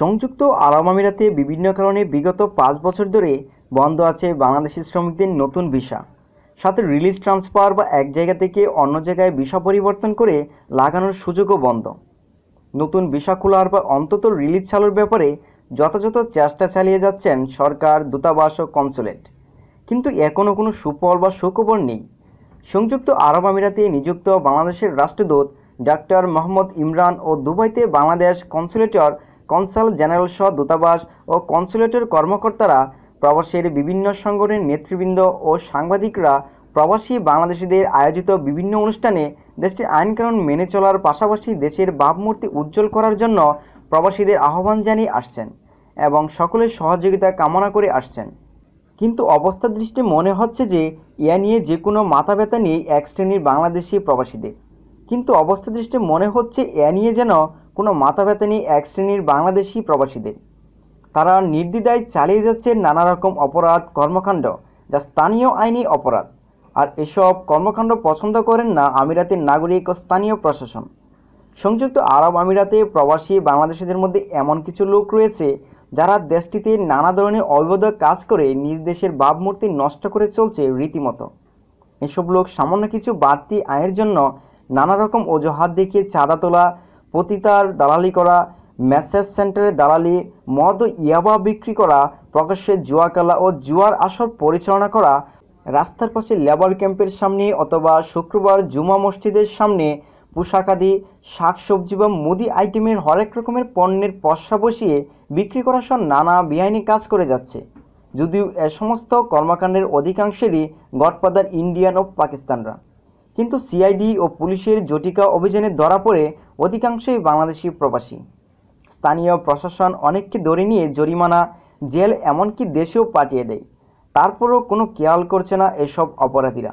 সংযুক্ত আরব আমিরাতে বিভিন্ন কারণে বিগত পাঁচ বছর ধরে বন্ধ আছে বাংলাদেশি শ্রমিকদের নতুন ভিসা সাথে রিলিজ ট্রান্সফার বা এক জায়গা থেকে অন্য জায়গায় ভিসা পরিবর্তন করে লাগানোর সুযোগও বন্ধ নতুন ভিসা খোলার বা অন্তত রিলিজ চালুর ব্যাপারে যথাযথ চেষ্টা চালিয়ে যাচ্ছেন সরকার দূতাবাস ও কনসুলেট কিন্তু এখনও কোনো সুফল বা সুখবর নেই সংযুক্ত আরব আমিরাতে নিযুক্ত বাংলাদেশের রাষ্ট্রদূত ডাক্তার মোহাম্মদ ইমরান ও দুবাইতে বাংলাদেশ কনসুলেটর কনসাল জেনারেল সহ দূতাবাস ও কনসুলেটের কর্মকর্তারা প্রবাসীর বিভিন্ন সংগঠনের নেতৃবৃন্দ ও সাংবাদিকরা প্রবাসী বাংলাদেশিদের আয়োজিত বিভিন্ন অনুষ্ঠানে দেশটির আইনকানুন মেনে চলার পাশাপাশি দেশের ভাবমূর্তি উজ্জ্বল করার জন্য প্রবাসীদের আহ্বান জানিয়ে আসছেন এবং সকলের সহযোগিতা কামনা করে আসছেন কিন্তু অবস্থা দৃষ্টি মনে হচ্ছে যে ইয়া নিয়ে যে কোনো মাথা ব্যথা নেই এক শ্রেণীর বাংলাদেশি প্রবাসীদের কিন্তু অবস্থা দৃষ্টি মনে হচ্ছে ইয়া নিয়ে যেন কোনো মাথা ব্যথা নেই এক শ্রেণীর বাংলাদেশি প্রবাসীদের তারা নির্দ্বিধায় চালিয়ে যাচ্ছেন নানা রকম অপরাধ কর্মকাণ্ড যা স্থানীয় আইনি অপরাধ আর এসব কর্মকাণ্ড পছন্দ করেন না আমিরাতের নাগরিক ও স্থানীয় প্রশাসন সংযুক্ত আরব আমিরাতে প্রবাসী বাংলাদেশিদের মধ্যে এমন কিছু লোক রয়েছে যারা দেশটিতে নানা ধরনের অবৈধ কাজ করে নিজ দেশের ভাবমূর্তি নষ্ট করে চলছে রীতিমতো এসব লোক সামান্য কিছু বাড়তি আয়ের জন্য নানা রকম অজুহাত দেখিয়ে চাঁদা তোলা পতিতার দালালি করা ম্যাসেজ সেন্টারে দালালি মদ ও ইয়াবা বিক্রি করা প্রকাশ্যে জুয়া খেলা ও জুয়ার আসর পরিচালনা করা রাস্তার পাশে লেবার ক্যাম্পের সামনে অথবা শুক্রবার জুমা মসজিদের সামনে পোশাকাদি শাকসবজি বা মুদি আইটেমের হরেক রকমের পণ্যের পশা বসিয়ে বিক্রি করা সব নানা বেআইনি কাজ করে যাচ্ছে যদিও এ সমস্ত কর্মকাণ্ডের অধিকাংশেরই গডফাদার ইন্ডিয়ান ও পাকিস্তানরা কিন্তু সিআইডি ও পুলিশের জটিকা অভিযানে ধরা পড়ে অধিকাংশই বাংলাদেশি প্রবাসী স্থানীয় প্রশাসন অনেককে ধরে নিয়ে জরিমানা জেল এমনকি দেশেও পাঠিয়ে দেয় তারপরও কোনো খেয়াল করছে না এসব অপরাধীরা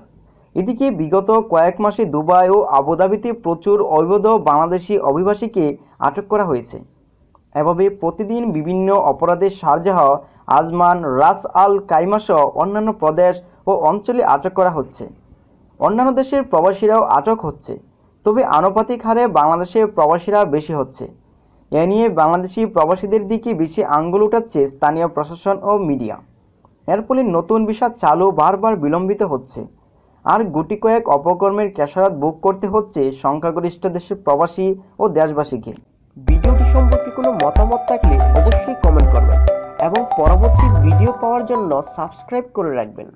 এদিকে বিগত কয়েক মাসে দুবাই ও আবুধাবিতে প্রচুর অবৈধ বাংলাদেশি অভিবাসীকে আটক করা হয়েছে এভাবে প্রতিদিন বিভিন্ন অপরাধের সারজাহ আজমান রাস আল কাইমাসহ অন্যান্য প্রদেশ ও অঞ্চলে আটক করা হচ্ছে অন্যান্য দেশের প্রবাসীরাও আটক হচ্ছে তবে আনুপাতিক হারে বাংলাদেশের প্রবাসীরা বেশি হচ্ছে এ নিয়ে বাংলাদেশি প্রবাসীদের দিকে বেশি আঙ্গুল উঠাচ্ছে স্থানীয় প্রশাসন ও মিডিয়া এর ফলে নতুন বিষয় চালু বারবার বিলম্বিত হচ্ছে আর গুটি কয়েক অপকর্মের ক্যাশারাত বুক করতে হচ্ছে সংখ্যাগরিষ্ঠ দেশের প্রবাসী ও দেশবাসীকে ভিডিওটি সম্পর্কে কোনো মতামত থাকলে অবশ্যই কমেন্ট করবেন এবং পরবর্তী ভিডিও পাওয়ার জন্য সাবস্ক্রাইব করে রাখবেন